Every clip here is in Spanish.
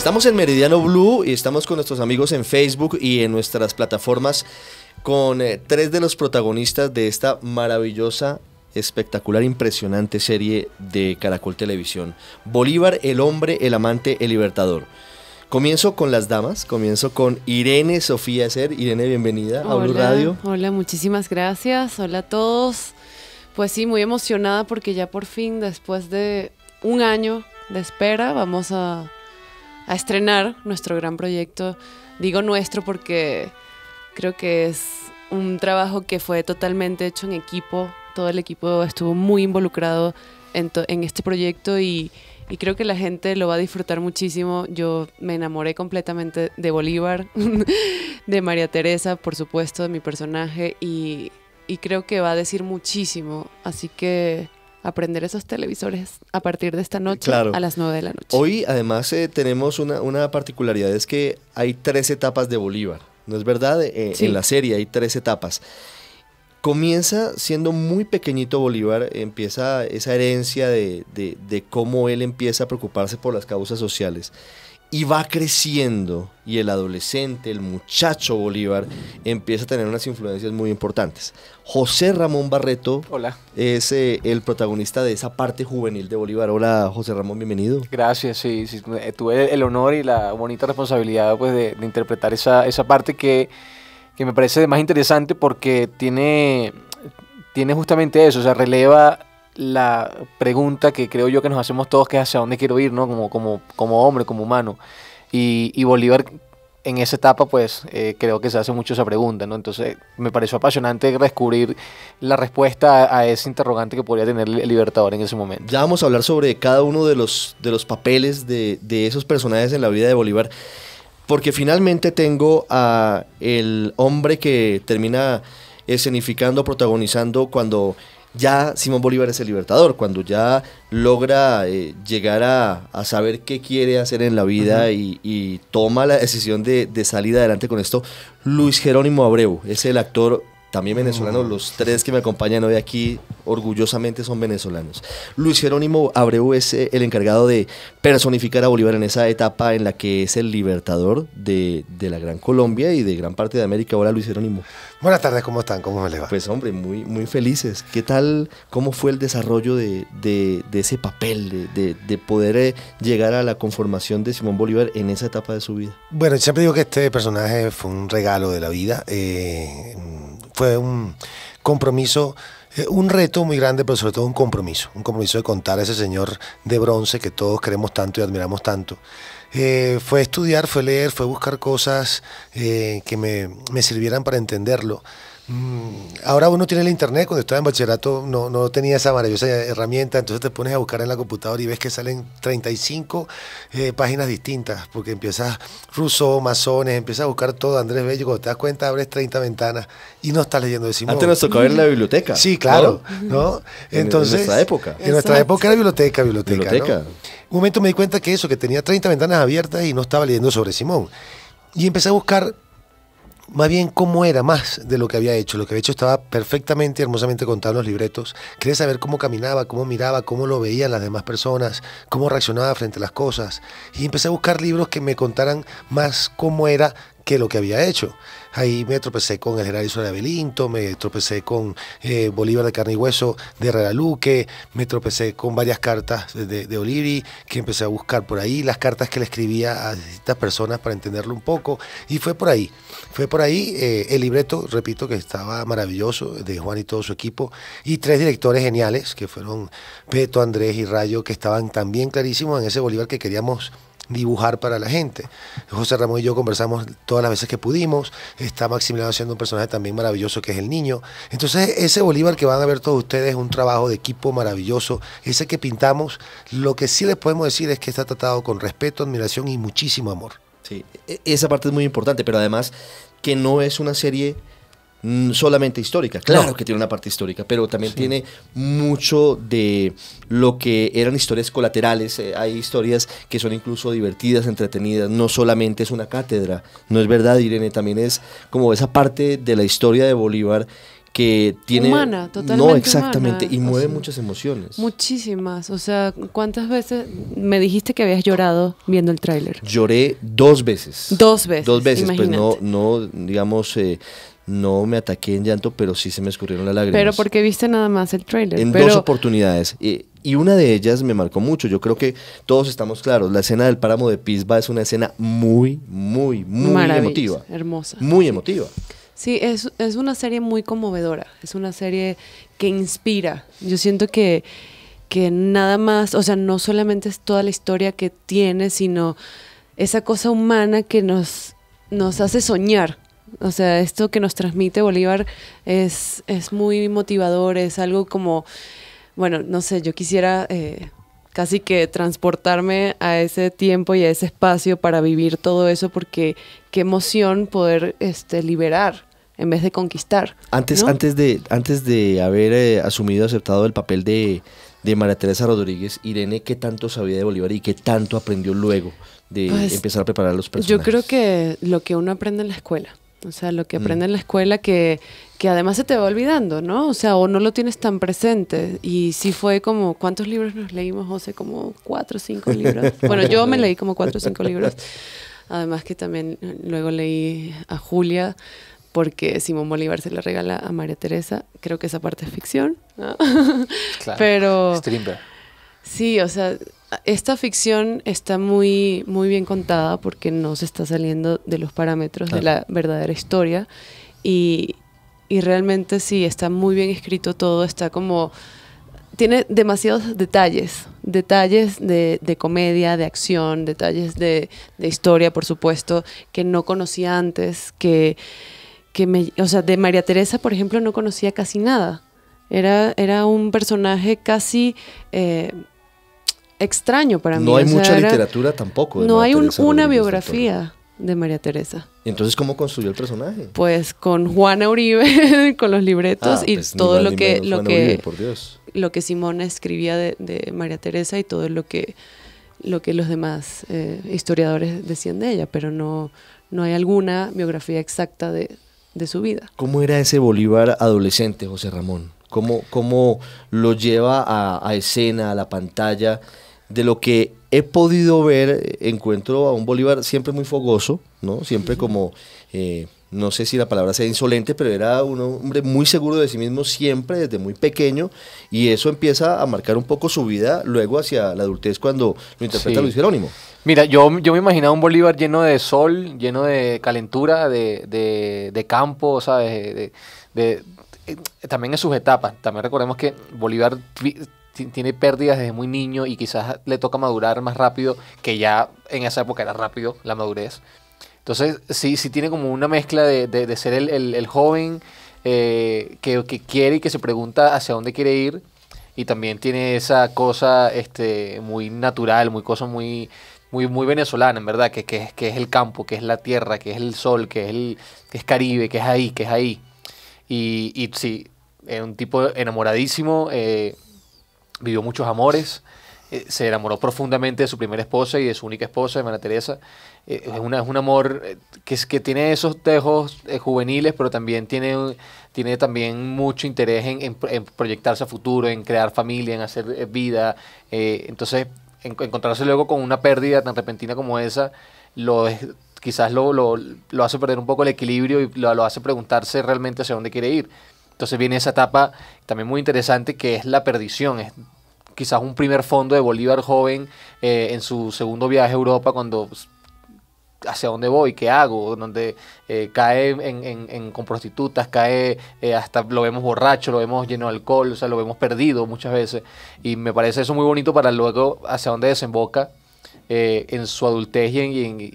Estamos en Meridiano Blue y estamos con nuestros amigos en Facebook y en nuestras plataformas con eh, tres de los protagonistas de esta maravillosa, espectacular, impresionante serie de Caracol Televisión. Bolívar, el hombre, el amante, el libertador. Comienzo con las damas, comienzo con Irene Sofía Ser. Irene, bienvenida a Blue Radio. Hola, muchísimas gracias. Hola a todos. Pues sí, muy emocionada porque ya por fin, después de un año de espera, vamos a a estrenar nuestro gran proyecto. Digo nuestro porque creo que es un trabajo que fue totalmente hecho en equipo. Todo el equipo estuvo muy involucrado en, este proyecto y, creo que la gente lo va a disfrutar muchísimo. Yo me enamoré completamente de Bolívar, de María Teresa, por supuesto, de mi personaje y creo que va a decir muchísimo. Así que aprender esos televisores a partir de esta noche a las 9 de la noche. Hoy además eh, tenemos una, particularidad, es que hay tres etapas de Bolívar, ¿no es verdad? Eh, en la serie hay tres etapas. Comienza siendo muy pequeñito Bolívar, empieza esa herencia de cómo él empieza a preocuparse por las causas sociales y va creciendo y el adolescente, el muchacho Bolívar, empieza a tener unas influencias muy importantes. José Ramón Barreto Hola. es eh, el protagonista de esa parte juvenil de Bolívar. Hola José Ramón, bienvenido. Gracias, sí, sí tuve el honor y la bonita responsabilidad pues, de, interpretar esa, parte que, me parece más interesante porque tiene, tiene justamente eso, o sea, releva la pregunta que creo yo que nos hacemos todos, que es hacia dónde quiero ir, ¿no? Como, como, como hombre, como humano. Y, y Bolívar en esa etapa, pues eh, creo que se hace mucho esa pregunta, ¿no? Entonces me pareció apasionante descubrir la respuesta a, ese interrogante que podría tener el Libertador en ese momento. Ya vamos a hablar sobre cada uno de los, de los papeles de, de esos personajes en la vida de Bolívar, porque finalmente tengo a el hombre que termina escenificando, protagonizando cuando ya Simón Bolívar es el libertador, cuando ya logra eh, llegar a, saber qué quiere hacer en la vida y, toma la decisión de, de salir adelante con esto, Luis Jerónimo Abreu es el actor también venezolanos, mm. los tres que me acompañan hoy aquí orgullosamente son venezolanos. Luis Jerónimo Abreu es eh, el encargado de personificar a Bolívar en esa etapa en la que es el libertador de, la Gran Colombia y de gran parte de América. Hola Luis Jerónimo. Buenas tardes, ¿cómo están? ¿Cómo me le va? Pues hombre, muy, muy felices. ¿Qué tal? ¿Cómo fue el desarrollo de, ese papel, de, poder eh, llegar a la conformación de Simón Bolívar en esa etapa de su vida? Bueno, siempre digo que este personaje fue un regalo de la vida. Eh, fue un compromiso, eh, un reto muy grande, pero sobre todo un compromiso, un compromiso de contar a ese señor de bronce que todos queremos tanto y admiramos tanto. Eh, fue estudiar, fue leer, fue buscar cosas eh, que me sirvieran para entenderlo. Mm, ahora uno tiene el internet, cuando estaba en bachillerato no, no tenía esa maravillosa herramienta, entonces te pones a buscar en la computadora y ves que salen 35 eh, páginas distintas, porque empiezas ruso, masones, empiezas a buscar todo, Andrés Bello, cuando te das cuenta abres 30 ventanas y no estás leyendo de Simón. Antes nos tocaba ir la biblioteca. Sí, claro, ¿no? Entonces, en, nuestra época. En nuestra época era biblioteca, biblioteca. biblioteca. Un momento me di cuenta que eso, que tenía 30 ventanas abiertas y no estaba leyendo sobre Simón. Y empecé a buscar más bien cómo era más de lo que había hecho. Lo que había hecho estaba perfectamente, hermosamente contado en los libretos. Quería saber cómo caminaba, cómo miraba, cómo lo veían las demás personas, cómo reaccionaba frente a las cosas. Y empecé a buscar libros que me contaran más cómo era que lo que había hecho. Ahí me tropecé con el general Isola de Belinto, me tropecé con eh, Bolívar de Carne y Hueso de Herrera me tropecé con varias cartas de, de Olivi, que empecé a buscar por ahí, las cartas que le escribía a distintas personas para entenderlo un poco, y fue por ahí. Fue por ahí eh, el libreto, repito, que estaba maravilloso, de Juan y todo su equipo, y tres directores geniales, que fueron Peto, Andrés y Rayo, que estaban también clarísimos en ese Bolívar que queríamos dibujar para la gente. José Ramón y yo conversamos todas las veces que pudimos, está Maximiliano haciendo un personaje también maravilloso que es el niño. Entonces ese Bolívar que van a ver todos ustedes es un trabajo de equipo maravilloso, ese que pintamos, lo que sí les podemos decir es que está tratado con respeto, admiración y muchísimo amor. Sí, e-, esa parte es muy importante, pero además que no es una serie Mm, solamente histórica. Claro que tiene una parte histórica, pero también tiene mucho de lo que eran historias colaterales. Eh, hay historias que son incluso divertidas, entretenidas. No solamente es una cátedra, no es verdad, Irene, también es como esa parte de la historia de Bolívar que tiene humana, totalmente no exactamente y mueve muchas emociones muchísimas o sea cuántas veces me dijiste que habías llorado viendo el tráiler lloré dos veces dos veces dos veces pues no no digamos eh, no me ataqué en llanto, pero sí se me escurrieron las lágrimas. Pero porque viste nada más el trailer. En dos oportunidades. Y, una de ellas me marcó mucho. Yo creo que todos estamos claros. La escena del páramo de Pisba es una escena muy, muy, muy emotiva. Hermosa. Muy emotiva. Sí, es, es una serie muy conmovedora. Es una serie que inspira. Yo siento que que nada más, o sea, no solamente es toda la historia que tiene, sino esa cosa humana que nos, nos hace soñar o sea, esto que nos transmite Bolívar es, muy motivador, es algo como, bueno, no sé, yo quisiera eh, casi que transportarme a ese tiempo y a ese espacio para vivir todo eso, porque qué emoción poder este, liberar en vez de conquistar. Antes, antes, de, antes de haber eh, asumido, aceptado el papel de, de María Teresa Rodríguez, Irene, ¿qué tanto sabía de Bolívar y qué tanto aprendió luego de pues, empezar a preparar los personajes? Yo creo que lo que uno aprende en la escuela. O sea, lo que mm. aprende en la escuela que, además se te va olvidando, ¿no? O sea, o no lo tienes tan presente. Y sí fue como, ¿cuántos libros nos leímos, José? Como cuatro o cinco libros. Bueno, yo me leí como cuatro o cinco libros. Además que también eh, luego leí a Julia, porque Simón Bolívar se la regala a María Teresa. Creo que esa parte es ficción. ¿no? Claro. Pero... Sí, o sea, esta ficción está muy, muy bien contada porque no se está saliendo de los parámetros de la verdadera historia y, realmente sí, está muy bien escrito todo, está como tiene demasiados detalles, detalles de, comedia, de acción, detalles de, historia, por supuesto, que no conocía antes, que, me, o sea, de María Teresa, por ejemplo, no conocía casi nada. Era, era un personaje casi eh, extraño para mí. No hay mucha literatura tampoco. no hay una biografía de María Teresa. Entonces, ¿cómo construyó el personaje? Pues con Juana Uribe, con los libretos ah, y pues todo lo que, lo, que, lo que Simona escribía de, María Teresa y todo lo que, lo que los demás eh, historiadores decían de ella, pero no, no hay alguna biografía exacta de, su vida. ¿Cómo era ese Bolívar adolescente, José Ramón? ¿Cómo, lo lleva a, a escena, a la pantalla? de lo que he podido ver, encuentro a un Bolívar siempre muy fogoso, ¿no? Siempre como, eh, no sé si la palabra sea insolente, pero era un hombre muy seguro de sí mismo siempre, desde muy pequeño, y eso empieza a marcar un poco su vida luego hacia la adultez cuando lo interpreta Luis Jerónimo. Mira, yo, yo me imaginaba un Bolívar lleno de sol, lleno de calentura, de, de, de campo, ¿sabes? de, de eh, también en sus etapas. También recordemos que Bolívar tiene pérdidas desde muy niño y quizás le toca madurar más rápido, que ya en esa época era rápido la madurez. Entonces, sí, sí tiene como una mezcla de, de, ser el, el, joven eh, que, que, quiere y que se pregunta hacia dónde quiere ir. Y también tiene esa cosa este, muy natural, muy cosa muy, muy, muy venezolana, en verdad, que, que, es, que es el campo, que es la tierra, que es el sol, que es, el, que es Caribe, que es ahí, que es ahí. Y, y sí, es un tipo enamoradísimo. Eh, vivió muchos amores, eh, se enamoró profundamente de su primera esposa y de su única esposa, de María Teresa. Eh, es, una, es, un amor eh, que, que tiene esos tejos juveniles, pero también tiene, tiene también mucho interés en, proyectarse a futuro, en crear familia, en hacer vida. entonces, encontrarse luego con una pérdida tan repentina como esa, lo quizás lo, lo, lo hace perder un poco el equilibrio y lo, lo hace preguntarse realmente hacia dónde quiere ir. Entonces viene esa etapa también muy interesante que es la perdición. Es quizás un primer fondo de Bolívar joven eh, en su segundo viaje a Europa cuando hacia dónde voy, qué hago, donde eh, cae en, con prostitutas, cae eh, hasta lo vemos borracho, lo vemos lleno de alcohol, o sea, lo vemos perdido muchas veces. Y me parece eso muy bonito para luego hacia dónde desemboca en su adultez y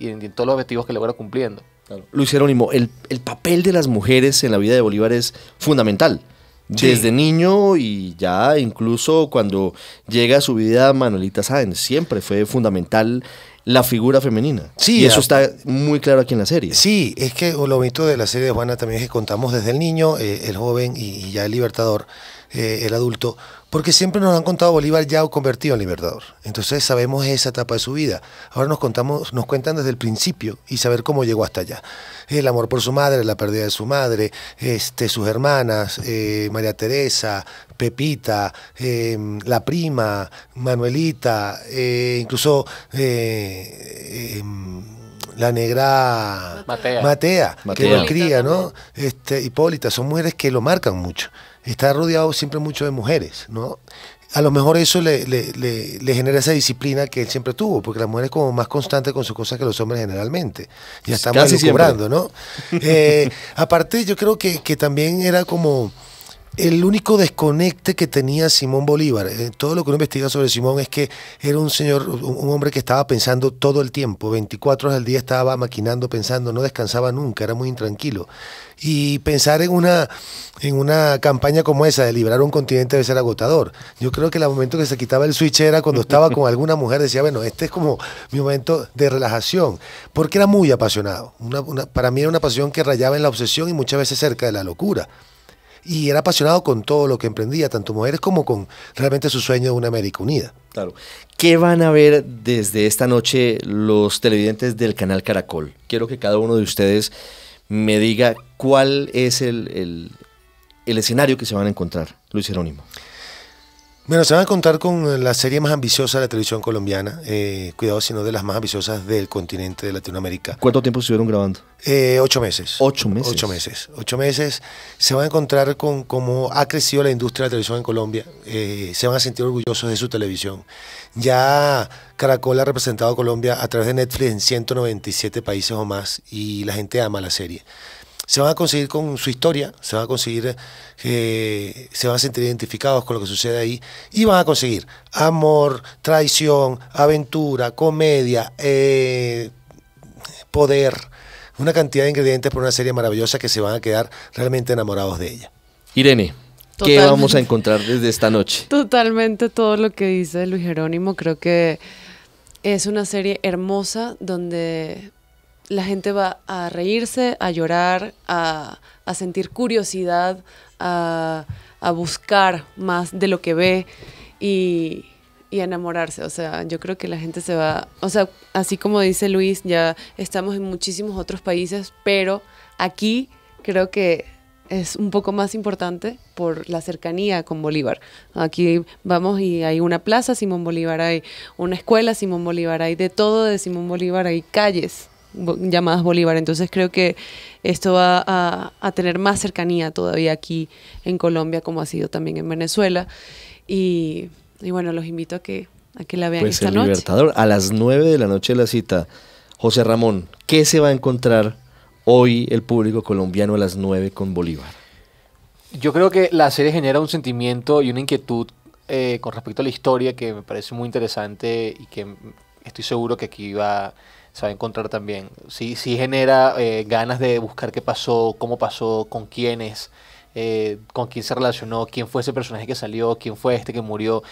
en, en todos los objetivos que logra cumpliendo. Claro. Luis Jerónimo, el, el, papel de las mujeres en la vida de Bolívar es fundamental. Desde niño y ya incluso cuando llega a su vida Manuelita Sáenz, siempre fue fundamental la figura femenina. Sí, y eso está muy claro aquí en la serie. Sí, es que lo bonito de la serie de Juana también es que contamos desde el niño, eh, el joven y, ya el libertador, eh, el adulto, porque siempre nos han contado Bolívar ya convertido en libertador. Entonces sabemos esa etapa de su vida. Ahora nos, contamos, nos cuentan desde el principio y saber cómo llegó hasta allá. El amor por su madre, la pérdida de su madre, este, sus hermanas, eh, María Teresa, Pepita, em, la prima, Manuelita, eh, incluso eh, em, la negra Matea, que lo cría, ¿no? Este, Hipólita, son mujeres que lo marcan mucho está rodeado siempre mucho de mujeres, ¿no? A lo mejor eso le, le, genera esa disciplina que él siempre tuvo, porque la mujer es como más constante con sus cosas que los hombres generalmente. Ya estamos cobrando, ¿no? Eh, aparte, yo creo que, que también era como el único desconecte que tenía Simón Bolívar, eh, todo lo que uno investiga sobre Simón es que era un señor, un hombre que estaba pensando todo el tiempo, 24 horas al día estaba maquinando, pensando, no descansaba nunca, era muy intranquilo. Y pensar en una, en una campaña como esa de liberar un continente debe ser agotador. Yo creo que el momento que se quitaba el switch era cuando estaba con alguna mujer, decía, bueno, este es como mi momento de relajación, porque era muy apasionado. para mí era una pasión que rayaba en la obsesión y muchas veces cerca de la locura y era apasionado con todo lo que emprendía, tanto mujeres como con realmente su sueño de una América Unida. Claro. ¿Qué van a ver desde esta noche los televidentes del canal Caracol? Quiero que cada uno de ustedes me diga cuál es el, el escenario que se van a encontrar, Luis Jerónimo. Bueno, se van a encontrar con la serie más ambiciosa de la televisión colombiana, eh, cuidado sino de las más ambiciosas del continente de Latinoamérica. ¿Cuánto tiempo estuvieron grabando? Eh, ocho meses. ¿Ocho meses? Ocho meses. Ocho meses. Se van a encontrar con cómo ha crecido la industria de la televisión en Colombia. Eh, se van a sentir orgullosos de su televisión. Ya Caracol ha representado a Colombia a través de Netflix en 197 países o más y la gente ama la serie se van a conseguir con su historia, se van a conseguir, eh, se van a sentir identificados con lo que sucede ahí y van a conseguir amor, traición, aventura, comedia, eh, poder, una cantidad de ingredientes por una serie maravillosa que se van a quedar realmente enamorados de ella. Irene. ¿Qué vamos a encontrar desde esta noche? Totalmente todo lo que dice Luis Jerónimo. Creo que es una serie hermosa donde la gente va a reírse, a llorar, a, sentir curiosidad, a, a, buscar más de lo que ve y, y, enamorarse. O sea, yo creo que la gente se va, o sea, así como dice Luis, ya estamos en muchísimos otros países, pero aquí creo que es un poco más importante por la cercanía con Bolívar. Aquí vamos y hay una plaza Simón Bolívar, hay una escuela Simón Bolívar, hay de todo de Simón Bolívar, hay calles llamadas Bolívar. Entonces creo que esto va a, tener más cercanía todavía aquí en Colombia, como ha sido también en Venezuela. Y, bueno, los invito a que, a que la vean pues esta el noche. Libertador, a las 9 de la noche de la cita. José Ramón, ¿qué se va a encontrar hoy el público colombiano a las 9 con Bolívar? Yo creo que la serie genera un sentimiento y una inquietud eh, con respecto a la historia que me parece muy interesante y que estoy seguro que aquí va se va a encontrar también. Sí, sí genera eh, ganas de buscar qué pasó, cómo pasó, con quiénes, eh, con quién se relacionó, quién fue ese personaje que salió, quién fue este que murió.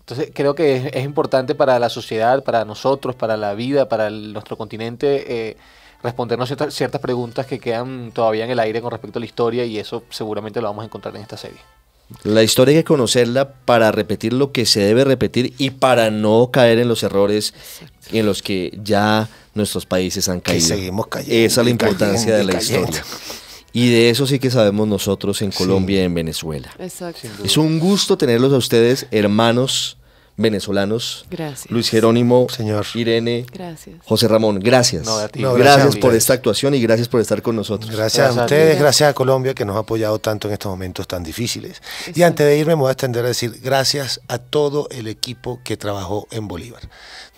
Entonces creo que es, importante para la sociedad, para nosotros, para la vida, para nuestro continente. Eh, respondernos ciertas, ciertas preguntas que quedan todavía en el aire con respecto a la historia y eso seguramente lo vamos a encontrar en esta serie. La historia hay que conocerla para repetir lo que se debe repetir y para no caer en los errores en los que ya nuestros países han caído. seguimos cayendo. Esa es la importancia de la historia. Y de eso sí que sabemos nosotros en Colombia y en Venezuela. Es un gusto tenerlos a ustedes, hermanos venezolanos. Gracias. Luis Jerónimo, Señor. Irene, gracias. José Ramón, gracias. gracias, por esta actuación y gracias por estar con nosotros. Gracias, a ustedes, gracias. a Colombia que nos ha apoyado tanto en estos momentos tan difíciles. Y antes de irme me voy a extender a decir gracias a todo el equipo que trabajó en Bolívar.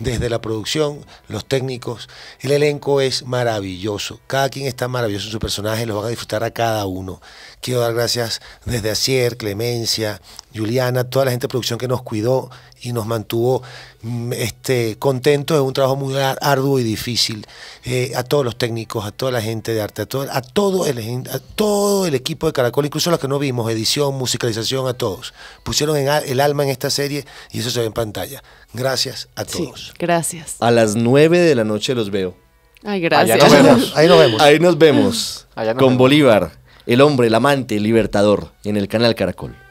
Desde la producción, los técnicos, el elenco es maravilloso. Cada quien está maravilloso en su personaje, lo van a disfrutar a cada uno. Quiero dar gracias desde Acier, Clemencia, Juliana, toda la gente de producción que nos cuidó y nos mantuvo mm, este, contentos. Es un trabajo muy arduo y difícil. Eh, a todos los técnicos, a toda la gente de arte, a todo, a todo, el, a todo el equipo de Caracol, incluso los que no vimos, edición, musicalización, a todos. Pusieron el alma en esta serie y eso se ve en pantalla. Gracias a todos. gracias. A las 9 de la noche los veo. Ay, gracias. Ahí nos vemos. Ahí nos vemos. con Bolívar, el hombre, el amante, el libertador, en el canal Caracol.